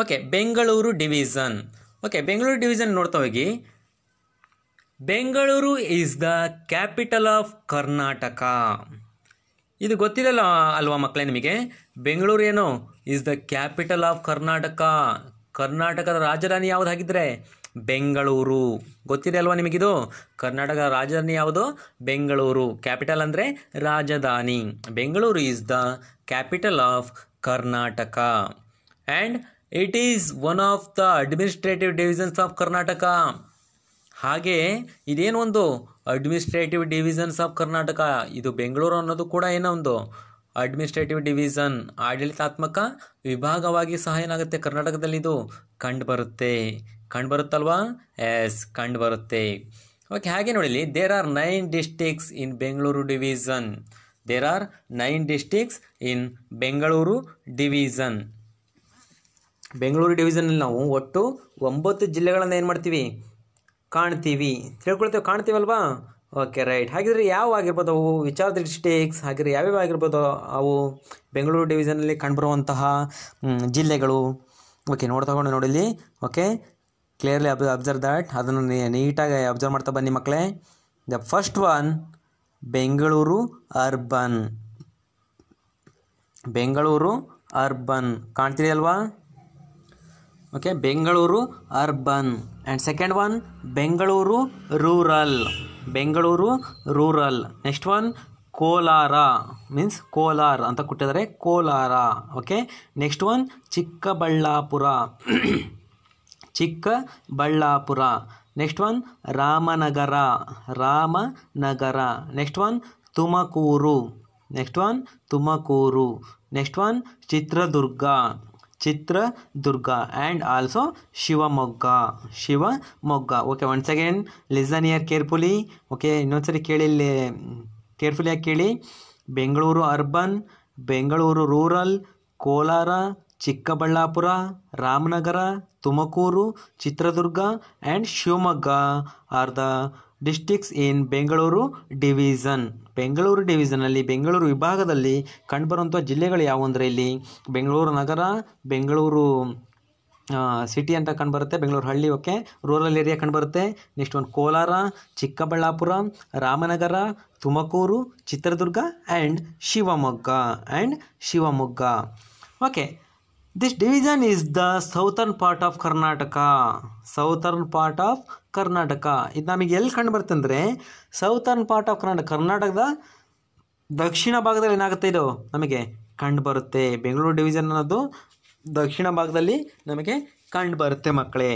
okay Bengaluru division okay Bengaluru division ನೋಡ್ತಾ ಹೋಗಿ Bengaluru is the capital of Karnataka ಇದು ಗೊತ್ತಿದೆ ಅಲ್ವಾ ಮಕ್ಕಳೇ ನಿಮಗೆ ಬೆಂಗಳೂರು ಏನು is the capital of Karnataka ಕರ್ನಾಟಕದ ರಾಜಧಾನಿ ಯಾವುದು ಬೆಂಗಳೂರು ಗೊತ್ತಿದೆ ಅಲ್ವಾ ನಿಮಗಿದು ಕರ್ನಾಟಕದ ರಾಜಧಾನಿ ಯಾವುದು ಬೆಂಗಳೂರು ಕ್ಯಾಪಿಟಲ್ ಅಂದರೆ ರಾಜಧಾನಿ Bengaluru is the capital of Karnataka and it is one of the administrative divisions of Karnataka ಹಾಗೆ ಇದೇನು ಒಂದು ಅಡ್ಮಿನಿಸ್ಟ್ರೇಟಿವ್ ಡಿವಿಷನ್ಸ್ ಆಫ್ ಕರ್ನಾಟಕ ಇದು ಬೆಂಗಳೂರು ಅನ್ನೋದು ಕೂಡ ಏನೋ ಒಂದು ಅಡ್ಮಿನಿಸ್ಟ್ರೇಟಿವ್ ಡಿವಿಷನ್ ಆಡಳಿತಾತ್ಮಕ ವಿಭಾಗವಾಗಿ ಸಹ ಏನಾಗುತ್ತೆ ಕರ್ನಾಟಕದಲ್ಲಿ ಇದು ಕಂಡುಬರುತ್ತೆ ಕಂಡುಬರುತ್ತಲ್ವಾ ಎಸ್ ಕಂಡುಬರುತ್ತೆ ಓಕೆ ಹಾಗೆ ನೋಡಿಲಿ there are nine districts in Bengaluru division there are nine districts in Bengaluru division Bengaluru ಡಿವಿಷನಲ್ಲಿ ನಾವು ಒಟ್ಟು ಒಂಬತ್ತು ಜಿಲ್ಲೆಗಳನ್ನು ಏನು ಮಾಡ್ತೀವಿ ಕಾಣ್ತೀವಿ ತಿಳ್ಕೊಳ್ತೀವಿ ಕಾಣ್ತೀವಲ್ವಾ ಓಕೆ ರೈಟ್ ಹಾಗಿದ್ರೆ ಯಾವ ಆಗಿರ್ಬೋದು ಅವು ವಿಚಾರ ಡಿಸ್ಟಿಕ್ಸ್ ಹಾಗಿದ್ರೆ ಯಾವ್ಯಾವ ಆಗಿರ್ಬೋದು ಅವು ಬೆಂಗಳೂರು ಡಿವಿಷನಲ್ಲಿ ಕಂಡುಬರುವಂತಹ ಜಿಲ್ಲೆಗಳು ಓಕೆ ನೋಡಿ ತಗೊಂಡು ನೋಡಿಲ್ಲಿ okay clearly ob observe that ಅದನ್ನು ನೀಟಾಗಿ ಅಬ್ಸರ್ವ್ ಮಾಡ್ತಾ ಬನ್ನಿ ಮಕ್ಕಳೇ the first one Bengaluru urban Bengaluru urban ಕಾಣ್ತೀರಿ ಅಲ್ವಾ okay Bengaluru urban and second one Bengaluru rural Bengaluru rural next one Kolar means Kolar ಅಂತ ಕೊಟ್ಟಿದ್ದಾರೆ Kolar okay next one Chikkaballapur Chikkaballapur next one Ramanagara Ramanagara next one Tumakuru next one Tumakuru next one Chitradurga Chitradurga and also Shivamogga Shivamogga okay once again listen year carefully okay ಇನ್ನೊಂದು ಸರಿ ಕೇಳಿ ಇಲ್ಲಿ ಕೇರ್ಫುಲಿಯಾಗಿ ಕೇಳಿ Bengaluru urban Bengaluru rural Kolar Chikkaballapur Ramanagara Tumakuru Chitradurga and Shivamogga are the districts in Bengaluru division Bengaluru ಡಿವಿಝನಲ್ಲಿ ಬೆಂಗಳೂರು ವಿಭಾಗದಲ್ಲಿ ಕಂಡುಬರುವಂಥ ಜಿಲ್ಲೆಗಳು ಯಾವುವು ಅಂದರೆ ಇಲ್ಲಿ ಬೆಂಗಳೂರು ನಗರ ಬೆಂಗಳೂರು ಸಿಟಿ ಅಂತ ಕಂಡುಬರುತ್ತೆ ಬೆಂಗಳೂರು ಹಳ್ಳಿ ಓಕೆ ರೂರಲ್ ಏರಿಯಾ ಕಂಡುಬರುತ್ತೆ ನೆಕ್ಸ್ಟ್ ಒಂದು Kolar Chikkaballapur Ramanagara Tumakuru Chitradurga and Shivamogga and Shivamogga okay this division is the southern part of Karnataka southern part of Karnataka ಇದು ನಮಗೆ ಎಲ್ಲಿ ಕಂಡು ಬರುತ್ತೆ ಅಂದರೆ ಸೌತರ್ನ್ ಪಾರ್ಟ್ ಆಫ್ ಕರ್ನಾಟಕ ಕರ್ನಾಟಕದ ದಕ್ಷಿಣ ಭಾಗದಲ್ಲಿ ಏನಾಗುತ್ತೆ ಇದು ನಮಗೆ ಕಂಡು ಬರುತ್ತೆ ಬೆಂಗಳೂರು ಡಿವಿಷನ್ ಅನ್ನೋದು ದಕ್ಷಿಣ ಭಾಗದಲ್ಲಿ ನಮಗೆ ಕಂಡು ಬರುತ್ತೆ ಮಕ್ಕಳೇ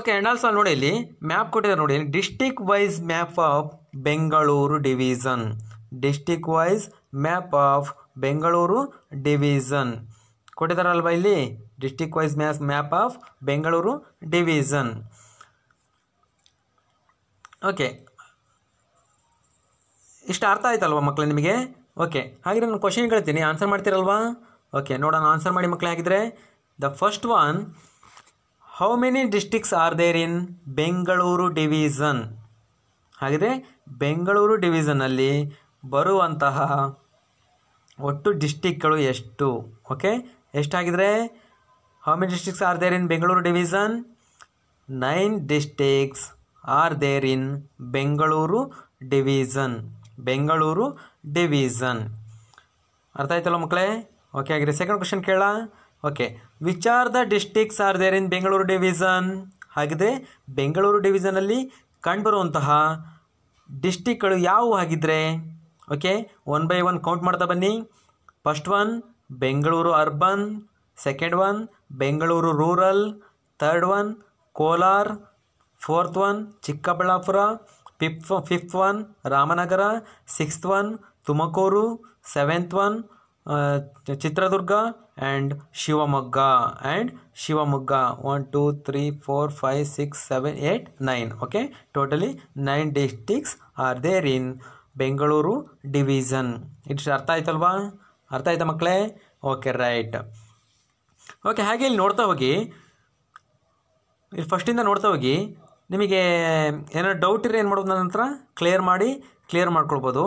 ಓಕೆ ಆ್ಯಂಡ್ ಆಲ್ಸೋ ನೋಡಿ ಇಲ್ಲಿ ಮ್ಯಾಪ್ ಕೊಟ್ಟಿದ್ದಾರೆ ನೋಡಿ district wise map of Bengaluru division district wise map of Bengaluru division ಕೊಟ್ಟಿದ್ದಾರಲ್ವ ಇಲ್ಲಿ district wise maps map of Bengaluru division okay ಇಷ್ಟು ಅರ್ಥ ಆಯ್ತಲ್ವ ಮಕ್ಕಳು ನಿಮಗೆ ಓಕೆ ಹಾಗೆ ನಾನು ಕ್ವಶನ್ ಕೇಳ್ತೀನಿ ಆನ್ಸರ್ ಮಾಡ್ತೀರಲ್ವಾ ಓಕೆ ನೋಡೋಣ ಆನ್ಸರ್ ಮಾಡಿ ಮಕ್ಕಳು ಹಾಗಿದ್ರೆ the first one how many districts are there in Bengaluru division ಹಾಗಿದ್ರೆ ಬೆಂಗಳೂರು ಡಿವಿಝನಲ್ಲಿ ಬರುವಂತಹ ಒಟ್ಟು ಡಿಸ್ಟಿಕ್ಗಳು ಎಷ್ಟು ಓಕೆ ಎಷ್ಟಾಗಿದ್ರೆ how many districts are there in Bengaluru division nine districts are there in Bengaluru division Bengaluru division ಅರ್ಥ ಆಯ್ತಲ್ಲ ಮಕ್ಕಳೇ ಓಕೆ ಆಗಿದೆ ಸೆಕೆಂಡ್ ಕ್ವಶನ್ ಕೇಳ okay which are the districts are there in Bengaluru division ಹಾಗಿದೆ ಬೆಂಗಳೂರು ಡಿವಿಷನಲ್ಲಿ ಕಂಡುಬರುವಂತಹ ಡಿಸ್ಟಿಕ್ಗಳು ಯಾವುವು ಆಗಿದ್ರೆ okay one by one count ಮಾಡ್ತಾ ಬನ್ನಿ first one Bengaluru urban second one Bengaluru rural third one Kolar fourth one Chikkaballapur fif fifth one Ramanagara sixth one Tumakuru seventh one Chitradurga and Shivamogga and Shivamogga one two three four five six seven eight nine okay totally nine districts are there in Bengaluru division ಇಷ್ಟು ಅರ್ಥ ಆಯ್ತಲ್ವಾ ಅರ್ಥ ಆಯ್ತಾ ಮಕ್ಕಳೇ okay right okay ಹಾಗೆ ಇಲ್ಲಿ ನೋಡ್ತಾ ಹೋಗಿ ಇಲ್ಲಿ ಫಸ್ಟಿಂದ ನೋಡ್ತಾ ಹೋಗಿ ನಿಮಗೆ ಏನಾದ್ರು ಡೌಟ್ ಇರೋ ಏನು ಮಾಡೋದು ನಂತರ ಕ್ಲಿಯರ್ ಮಾಡಿ ಕ್ಲಿಯರ್ ಮಾಡ್ಕೊಳ್ಬೋದು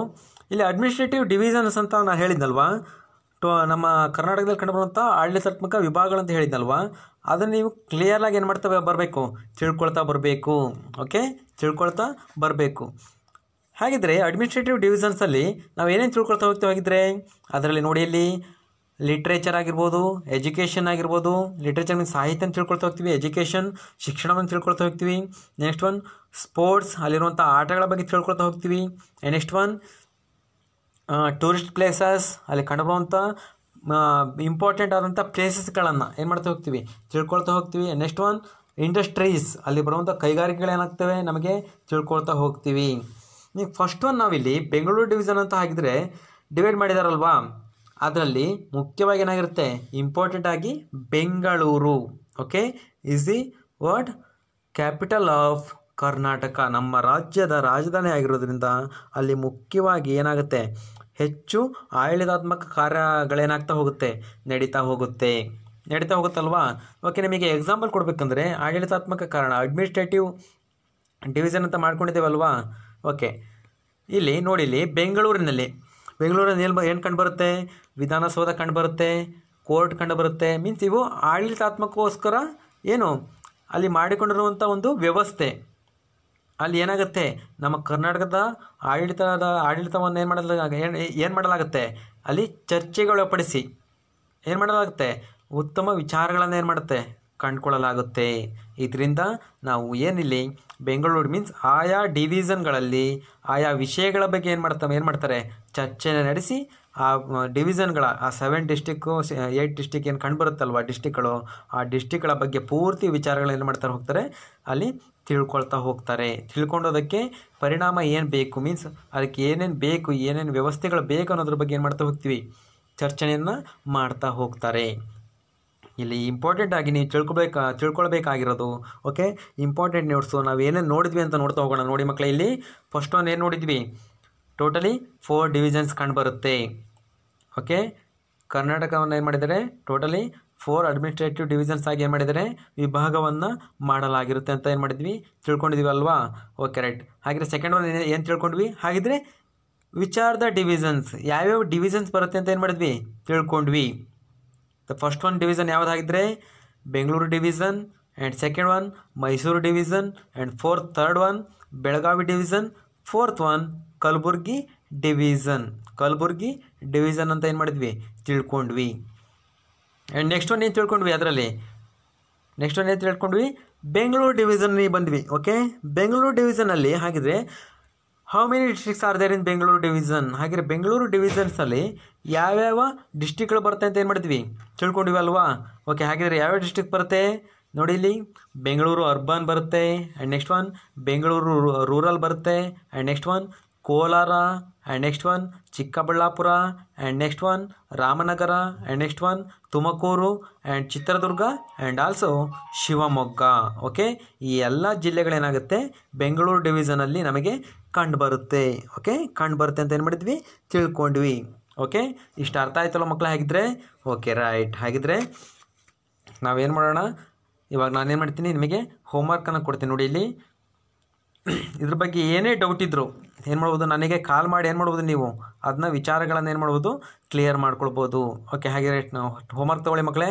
ಇಲ್ಲಿ ಅಡ್ಮಿನಿಸ್ಟ್ರೇಟಿವ್ ಡಿವಿಷನ್ಸ್ ಅಂತ ನಾನು ಹೇಳಿದ್ನಲ್ವಾ ಟು ನಮ್ಮ ಕರ್ನಾಟಕದಲ್ಲಿ ಕಂಡುಬರುವಂಥ ಆಡಳಿತಾತ್ಮಕ ವಿಭಾಗಗಳಂತ ಹೇಳಿದ್ನಲ್ವಾ ಅದನ್ನು ನೀವು ಆಗಿ ಏನು ಮಾಡ್ತಾ ಬರಬೇಕು ತಿಳ್ಕೊಳ್ತಾ ಬರಬೇಕು ಓಕೆ ತಿಳ್ಕೊಳ್ತಾ ಬರಬೇಕು ಹಾಗಿದ್ರೆ ಅಡ್ಮಿನಿಸ್ಟ್ರೇಟಿವ್ ಡಿವಿಷನ್ಸಲ್ಲಿ ನಾವು ಏನೇನು ತಿಳ್ಕೊಳ್ತಾ ಹೋಗ್ತೀವಿ ಅದರಲ್ಲಿ ನೋಡಿ ಇಲ್ಲಿ ಲಿಟ್ರೇಚರ್ ಆಗಿರ್ಬೋದು ಎಜುಕೇಷನ್ ಆಗಿರ್ಬೋದು ಲಿಟ್ರೇಚರ್ ಮೀನ್ಸ್ ಸಾಹಿತ್ಯ ಅಂತ ತಿಳ್ಕೊಳ್ತಾ ಹೋಗ್ತೀವಿ ಎಜುಕೇಷನ್ ಶಿಕ್ಷಣವನ್ನು ತಿಳ್ಕೊಳ್ತಾ ಹೋಗ್ತೀವಿ ನೆಕ್ಸ್ಟ್ ಒನ್ ಸ್ಪೋರ್ಟ್ಸ್ ಅಲ್ಲಿರುವಂಥ ಆಟಗಳ ಬಗ್ಗೆ ತಿಳ್ಕೊಳ್ತಾ ಹೋಗ್ತೀವಿ ನೆಕ್ಸ್ಟ್ ಒನ್ ಟೂರಿಸ್ಟ್ ಪ್ಲೇಸಸ್ ಅಲ್ಲಿ ಕಂಡುಬರುವಂಥ ಇಂಪಾರ್ಟೆಂಟ್ ಆದಂಥ ಪ್ಲೇಸಸ್ಗಳನ್ನು ಏನು ಮಾಡ್ತಾ ಹೋಗ್ತೀವಿ ತಿಳ್ಕೊಳ್ತಾ ಹೋಗ್ತೀವಿ ನೆಕ್ಸ್ಟ್ ಒನ್ ಇಂಡಸ್ಟ್ರೀಸ್ ಅಲ್ಲಿ ಬರುವಂಥ ಕೈಗಾರಿಕೆಗಳು ಏನಾಗ್ತವೆ ನಮಗೆ ತಿಳ್ಕೊಳ್ತಾ ಹೋಗ್ತೀವಿ ನೀವು ಫಸ್ಟ್ ಒನ್ ನಾವಿಲ್ಲಿ ಬೆಂಗಳೂರು ಡಿವಿಷನ್ ಅಂತ ಹಾಕಿದರೆ ಡಿವೈಡ್ ಮಾಡಿದಾರಲ್ವಾ ಅದರಲ್ಲಿ ಮುಖ್ಯವಾಗಿ ಏನಾಗಿರುತ್ತೆ ಇಂಪಾರ್ಟೆಂಟ್ ಆಗಿ Bengaluru okay is the word capital of Karnataka ನಮ್ಮ ರಾಜ್ಯದ ರಾಜಧಾನಿ ಆಗಿರೋದ್ರಿಂದ ಅಲ್ಲಿ ಮುಖ್ಯವಾಗಿ ಏನಾಗುತ್ತೆ ಹೆಚ್ಚು ಆಡಳಿತಾತ್ಮಕ ಕಾರ್ಯಗಳೇನಾಗ್ತಾ ಹೋಗುತ್ತೆ ನಡೀತಾ ಹೋಗುತ್ತೆ ನಡೀತಾ ಹೋಗುತ್ತಲ್ವಾ ಓಕೆ ನಿಮಗೆ ಎಕ್ಸಾಂಪಲ್ ಕೊಡಬೇಕಂದ್ರೆ ಆಡಳಿತಾತ್ಮಕ ಕಾರಣ ಅಡ್ಮಿನಿಸ್ಟ್ರೇಟಿವ್ ಡಿವಿಷನ್ ಅಂತ ಮಾಡ್ಕೊಂಡಿದ್ದೇವಲ್ವಾ ಓಕೆ ಇಲ್ಲಿ ನೋಡಿ ಇಲ್ಲಿ ಬೆಂಗಳೂರಿನಲ್ಲಿ ಬೆಂಗಳೂರಿನಲ್ಲಿ ಏನು ಏನು ಕಂಡುಬರುತ್ತೆ ವಿಧಾನಸೌಧ ಕಂಡುಬರುತ್ತೆ ಕೋರ್ಟ್ ಕಂಡುಬರುತ್ತೆ ಮೀನ್ಸ್ ಇವು ಆಡಳಿತಾತ್ಮಕ್ಕೋಸ್ಕರ ಏನು ಅಲ್ಲಿ ಮಾಡಿಕೊಂಡಿರುವಂಥ ಒಂದು ವ್ಯವಸ್ಥೆ ಅಲ್ಲಿ ಏನಾಗುತ್ತೆ ನಮ್ಮ ಕರ್ನಾಟಕದ ಆಡಳಿತದ ಆಡಳಿತವನ್ನು ಏನು ಮಾಡಲ ಏನು ಏನು ಮಾಡಲಾಗುತ್ತೆ ಅಲ್ಲಿ ಒಳಪಡಿಸಿ ಏನು ಮಾಡಲಾಗುತ್ತೆ ಉತ್ತಮ ವಿಚಾರಗಳನ್ನು ಏನು ಮಾಡುತ್ತೆ ಕಂಡುಕೊಳ್ಳಲಾಗುತ್ತೆ ಇದರಿಂದ ನಾವು ಏನಿಲ್ಲಿ ಬೆಂಗಳೂರು ಮೀನ್ಸ್ ಆಯಾ ಡಿವಿಷನ್ಗಳಲ್ಲಿ ಆಯಾ ವಿಷಯಗಳ ಬಗ್ಗೆ ಏನು ಮಾಡ್ತಾ ಏನು ಮಾಡ್ತಾರೆ ಚರ್ಚೆ ನಡೆಸಿ ಆ ಡಿವಿಷನ್ಗಳ ಆ ಸೆವೆನ್ ಡಿಸ್ಟಿಕ್ಕು ಏಯ್ಟ್ ಡಿಸ್ಟಿಕ್ ಏನು ಕಂಡುಬರುತ್ತಲ್ವ ಡಿಸ್ಟಿಕ್ಗಳು ಆ ಡಿಸ್ಟಿಕ್ಗಳ ಬಗ್ಗೆ ಪೂರ್ತಿ ವಿಚಾರಗಳೇನು ಮಾಡ್ತಾರೆ ಹೋಗ್ತಾರೆ ಅಲ್ಲಿ ತಿಳ್ಕೊಳ್ತಾ ಹೋಗ್ತಾರೆ ತಿಳ್ಕೊಂಡೋದಕ್ಕೆ ಪರಿಣಾಮ ಏನು ಬೇಕು ಮೀನ್ಸ್ ಅದಕ್ಕೆ ಏನೇನು ಬೇಕು ಏನೇನು ವ್ಯವಸ್ಥೆಗಳು ಬೇಕು ಅನ್ನೋದ್ರ ಬಗ್ಗೆ ಏನು ಮಾಡ್ತಾ ಹೋಗ್ತೀವಿ ಚರ್ಚೆಯನ್ನು ಮಾಡ್ತಾ ಹೋಗ್ತಾರೆ ಇಲ್ಲಿ ಇಂಪಾರ್ಟೆಂಟ್ ಆಗಿ ನೀವು ತಿಳ್ಕೊಬೇಕು ತಿಳ್ಕೊಳ್ಬೇಕಾಗಿರೋದು ಓಕೆ ಇಂಪಾರ್ಟೆಂಟ್ ನೋಟ್ಸು ನಾವು ಏನೇನು ನೋಡಿದ್ವಿ ಅಂತ ನೋಡ್ತಾ ಹೋಗೋಣ ನೋಡಿ ಮಕ್ಕಳೇ ಇಲ್ಲಿ ಫಸ್ಟ್ ಒನ್ ಏನು ನೋಡಿದ್ವಿ ಟೋಟಲಿ ಫೋರ್ ಡಿವಿಷನ್ಸ್ ಕಂಡುಬರುತ್ತೆ ಓಕೆ ಕರ್ನಾಟಕವನ್ನು ಏನು ಮಾಡಿದರೆ ಟೋಟಲಿ ಫೋರ್ ಅಡ್ಮಿನಿಸ್ಟ್ರೇಟಿವ್ ಡಿವಿಷನ್ಸ್ ಆಗಿ ಏನು ಮಾಡಿದರೆ ವಿಭಾಗವನ್ನು ಮಾಡಲಾಗಿರುತ್ತೆ ಅಂತ ಏನು ಮಾಡಿದ್ವಿ ತಿಳ್ಕೊಂಡಿದ್ವಿ ಅಲ್ವಾ ಓಕೆ ರೈಟ್ ಹಾಗಿದ್ರೆ ಸೆಕೆಂಡ್ ಒನ್ ಏನು ತಿಳ್ಕೊಂಡ್ವಿ ಹಾಗಿದ್ರೆ ವಿಚ್ ಆರ್ ದ ಡಿವಿಷನ್ಸ್ ಯಾವ್ಯಾವ ಡಿವಿಷನ್ಸ್ ಬರುತ್ತೆ ಅಂತ ಏನು ಮಾಡಿದ್ವಿ ತಿಳ್ಕೊಂಡ್ವಿ ದ ಫಸ್ಟ್ ಒನ್ ಡಿವಿಷನ್ ಯಾವುದಾಗಿದ್ದರೆ Bengaluru division and second one Mysuru division and fourth third one Belagavi division fourth one Kalaburagi division Kalaburagi division ಅಂತ ಏನು ಮಾಡಿದ್ವಿ ತಿಳ್ಕೊಂಡ್ವಿ ಆ್ಯಂಡ್ ನೆಕ್ಸ್ಟ್ ಒನ್ ಏನು ತಿಳ್ಕೊಂಡ್ವಿ ಅದರಲ್ಲಿ ನೆಕ್ಸ್ಟ್ ಒನ್ ಏನು ತಿಳ್ಕೊಂಡ್ವಿ ಬೆಂಗಳೂರು ಡಿವಿಷನ್ ಬಂದ್ವಿ ಓಕೆ ಬೆಂಗಳೂರು ಡಿವಿಷನಲ್ಲಿ ಹಾಗಿದ್ರೆ how many districts are there in Bengaluru division ಹಾಗೆ ಬೆಂಗಳೂರು ಡಿವಿಷನ್ಸಲ್ಲಿ ಯಾವ್ಯಾವ ಡಿಸ್ಟ್ರಿಕ್ಗಳು ಬರುತ್ತೆ ಅಂತ ಏನು ಮಾಡಿದ್ವಿ ತಿಳ್ಕೊಂಡಿವಿ ಅಲ್ವಾ ಓಕೆ ಹಾಗಿದ್ರೆ ಯಾವ್ಯಾವ ಡಿಸ್ಟ್ರಿಕ್ ಬರುತ್ತೆ ನೋಡಿ ಇಲ್ಲಿ ಬೆಂಗಳೂರು ಅರ್ಬನ್ ಬರುತ್ತೆ and next one Bengaluru rural ಬರುತ್ತೆ and next one Kolar and next one Chikkaballapur and next one Ramanagara and next one Tumakuru and Chitradurga and also Shivamogga okay ಈ ಎಲ್ಲ ಜಿಲ್ಲೆಗಳೇನಾಗುತ್ತೆ ಬೆಂಗಳೂರು ಡಿವಿಷನಲ್ಲಿ ನಮಗೆ ಕಂಡುಬರುತ್ತೆ ಓಕೆ ಕಂಡು ಬರುತ್ತೆ ಅಂತ ಏನು ಮಾಡಿದ್ವಿ ತಿಳ್ಕೊಂಡ್ವಿ ಓಕೆ ಇಷ್ಟು ಅರ್ಥ ಆಯ್ತಲ್ಲ ಮಕ್ಕಳು ಹಾಗಿದ್ರೆ ಓಕೆ ರೈಟ್ ಹಾಗಿದ್ರೆ ನಾವೇನು ಮಾಡೋಣ ಇವಾಗ ನಾನೇನು ಮಾಡ್ತೀನಿ ನಿಮಗೆ ಹೋಮ್ವರ್ಕನ್ನು ಕೊಡ್ತೀನಿ ನೋಡಿ ಇಲ್ಲಿ ಇದ್ರ ಬಗ್ಗೆ ಏನೇ ಡೌಟ್ ಇದ್ರು ಏನು ಮಾಡ್ಬೋದು ನನಗೆ ಕಾಲ್ ಮಾಡಿ ಏನು ಮಾಡ್ಬೋದು ನೀವು ಅದನ್ನ ವಿಚಾರಗಳನ್ನು ಏನು ಮಾಡ್ಬೋದು ಕ್ಲಿಯರ್ ಮಾಡ್ಕೊಳ್ಬೋದು ಓಕೆ ಹಾಗೆ ನಾವು ಹೋಮ್ವರ್ಕ್ ತೊಗೊಳ್ಳಿ ಮಕ್ಕಳೇ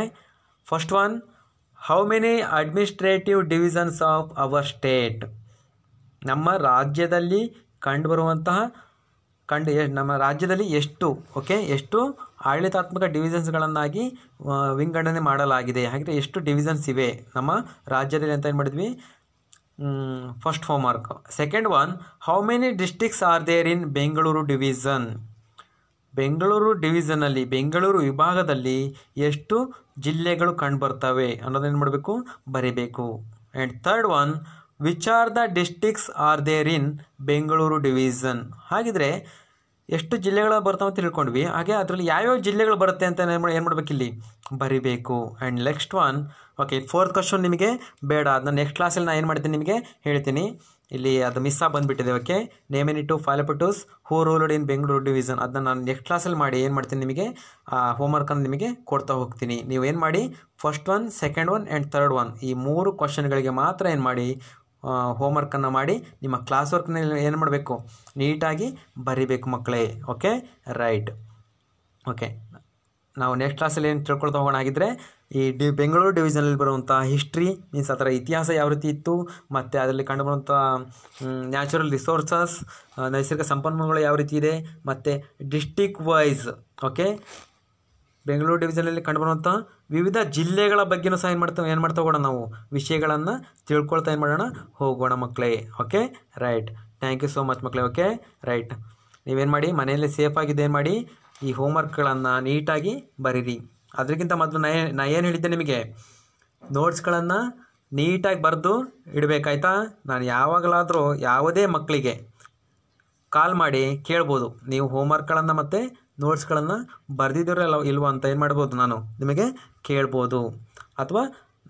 first one how many administrative divisions of our state ನಮ್ಮ ರಾಜ್ಯದಲ್ಲಿ ಕಂಡುಬರುವಂತಹ ಕಂಡು ನಮ್ಮ ರಾಜ್ಯದಲ್ಲಿ ಎಷ್ಟು ಓಕೆ ಎಷ್ಟು ಆಡಳಿತಾತ್ಮಕ ಡಿವಿಷನ್ಸ್ಗಳನ್ನಾಗಿ ವಿಂಗಡಣೆ ಮಾಡಲಾಗಿದೆ ಹಾಗೆ ಎಷ್ಟು ಡಿವಿಷನ್ಸ್ ಇವೆ ನಮ್ಮ ರಾಜ್ಯದಲ್ಲಿ ಅಂತ ಏನು ಮಾಡಿದ್ವಿ first homework second one how many districts are there in Bengaluru division Bengaluru ಡಿವಿಷನಲ್ಲಿ ಬೆಂಗಳೂರು ವಿಭಾಗದಲ್ಲಿ ಎಷ್ಟು ಜಿಲ್ಲೆಗಳು ಕಂಡು ಬರ್ತವೆ ಅನ್ನೋದೇನು ಮಾಡಬೇಕು ಬರೀಬೇಕು and third one which are the districts are there in Bengaluru division ಹಾಗಿದ್ರೆ ಎಷ್ಟು ಜಿಲ್ಲೆಗಳು ಅಂತ ತಿಳ್ಕೊಂಡ್ವಿ ಹಾಗೆ ಅದರಲ್ಲಿ ಯಾವ್ಯಾವ ಜಿಲ್ಲೆಗಳು ಬರುತ್ತೆ ಅಂತ ಏನು ಮಾಡಬೇಕು ಇಲ್ಲಿ ಬರಿಬೇಕು and next one okay fourth question ನಿಮಗೆ ಬೇಡ ಅದನ್ನ ನೆಕ್ಸ್ಟ್ ಕ್ಲಾಸಲ್ಲಿ ನಾನು ಏನು ಮಾಡ್ತೀನಿ ನಿಮಗೆ ಹೇಳ್ತೀನಿ ಇಲ್ಲಿ ಅದು ಮಿಸ್ ಆಗಿ ಬಂದುಬಿಟ್ಟಿದೆ ಓಕೆ ನೇಮಿನಿ ಟು ಫಾಲಪಟೂಸ್ who ruled in Bengaluru division ಅದನ್ನ ನಾನು ನೆಕ್ಸ್ಟ್ ಕ್ಲಾಸಲ್ಲಿ ಮಾಡಿ ಏನು ಮಾಡ್ತೀನಿ ನಿಮಗೆ ಹೋಮ್ವರ್ಕನ್ನು ನಿಮಗೆ ಕೊಡ್ತಾ ಹೋಗ್ತೀನಿ ನೀವು ಏನು ಮಾಡಿ first one second one and third one ಈ ಮೂರು ಕ್ವಶನ್ಗಳಿಗೆ ಮಾತ್ರ ಏನು ಮಾಡಿ ಹೋಮ್ವರ್ಕನ್ನು ಮಾಡಿ ನಿಮ್ಮ ಕ್ಲಾಸ್ ವರ್ಕ್ನ ಏನು ಮಾಡಬೇಕು ನೀಟಾಗಿ ಬರಿಬೇಕು ಮಕ್ಕಳೇ ಓಕೆ ರೈಟ್ ಓಕೆ ನಾವು ನೆಕ್ಸ್ಟ್ ಕ್ಲಾಸಲ್ಲಿ ಏನು ತಿಳ್ಕೊಳ್ತಾ ಹೋಗೋಣ ಆಗಿದ್ದರೆ ಈ ಡಿ ಬೆಂಗಳೂರು ಡಿವಿಷನಲ್ಲಿ ಬರುವಂಥ ಹಿಸ್ಟ್ರಿ ಮೀನ್ಸ್ ಅದರ ಇತಿಹಾಸ ಯಾವ ರೀತಿ ಇತ್ತು ಮತ್ತು ಅದರಲ್ಲಿ ಕಂಡುಬರುವಂಥ ನ್ಯಾಚುರಲ್ ರಿಸೋರ್ಸಸ್ ನೈಸರ್ಗಿಕ ಸಂಪನ್ಮೂಲಗಳು ಯಾವ ರೀತಿ ಇದೆ ಮತ್ತು ಡಿಸ್ಟಿಕ್ ವೈಸ್ ಓಕೆ ಬೆಂಗಳೂರು ಡಿವಿಷನಲ್ಲಿ ಕಂಡುಬರುವಂಥ ವಿವಿಧ ಜಿಲ್ಲೆಗಳ ಬಗ್ಗೆನೂ ಸಹ ಏನು ಮಾಡ್ತಾ ಏನು ಮಾಡ್ತಾ ಹೋಗೋಣ ನಾವು ವಿಷಯಗಳನ್ನು ತಿಳ್ಕೊಳ್ತಾ ಏನು ಮಾಡೋಣ ಹೋಗೋಣ ಮಕ್ಕಳೇ okay right thank you so much ಮಕ್ಕಳೇ ಓಕೆ ರೈಟ್ ನೀವೇನು ಮಾಡಿ ಮನೆಯಲ್ಲಿ ಸೇಫಾಗಿದ್ದು ಏನು ಮಾಡಿ ಈ ಹೋಮ್ವರ್ಕ್ಗಳನ್ನು ನೀಟಾಗಿ ಬರೀರಿ ಅದಕ್ಕಿಂತ ಮೊದಲು ನಾ ನಾ ಏನು ಹೇಳಿದ್ದೆ ನಿಮಗೆ ನೋಟ್ಸ್ಗಳನ್ನು ನೀಟಾಗಿ ಬರೆದು ಇಡಬೇಕಾಯ್ತಾ ನಾನು ಯಾವಾಗಲಾದರೂ ಯಾವುದೇ ಮಕ್ಕಳಿಗೆ ಕಾಲ್ ಮಾಡಿ ಕೇಳ್ಬೋದು ನೀವು ಹೋಮ್ವರ್ಕ್ಗಳನ್ನು ಮತ್ತು ನೋಟ್ಸ್ಗಳನ್ನು ಬರೆದಿದ್ದೀರ ಇಲ್ಲ ಇಲ್ವೋ ಅಂತ ಏನು ಮಾಡ್ಬೋದು ನಾನು ನಿಮಗೆ ಕೇಳ್ಬೋದು ಅಥವಾ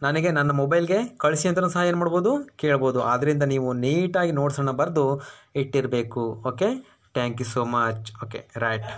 ನನಗೆ ನನ್ನ ಮೊಬೈಲ್ಗೆ ಕಳಿಸಿ ಅಂತ ಸಹ ಏನು ಮಾಡ್ಬೋದು ಕೇಳ್ಬೋದು ಆದ್ದರಿಂದ ನೀವು ನೀಟಾಗಿ ನೋಟ್ಸನ್ನು ಬರೆದು ಇಟ್ಟಿರಬೇಕು okay thank you so much okay right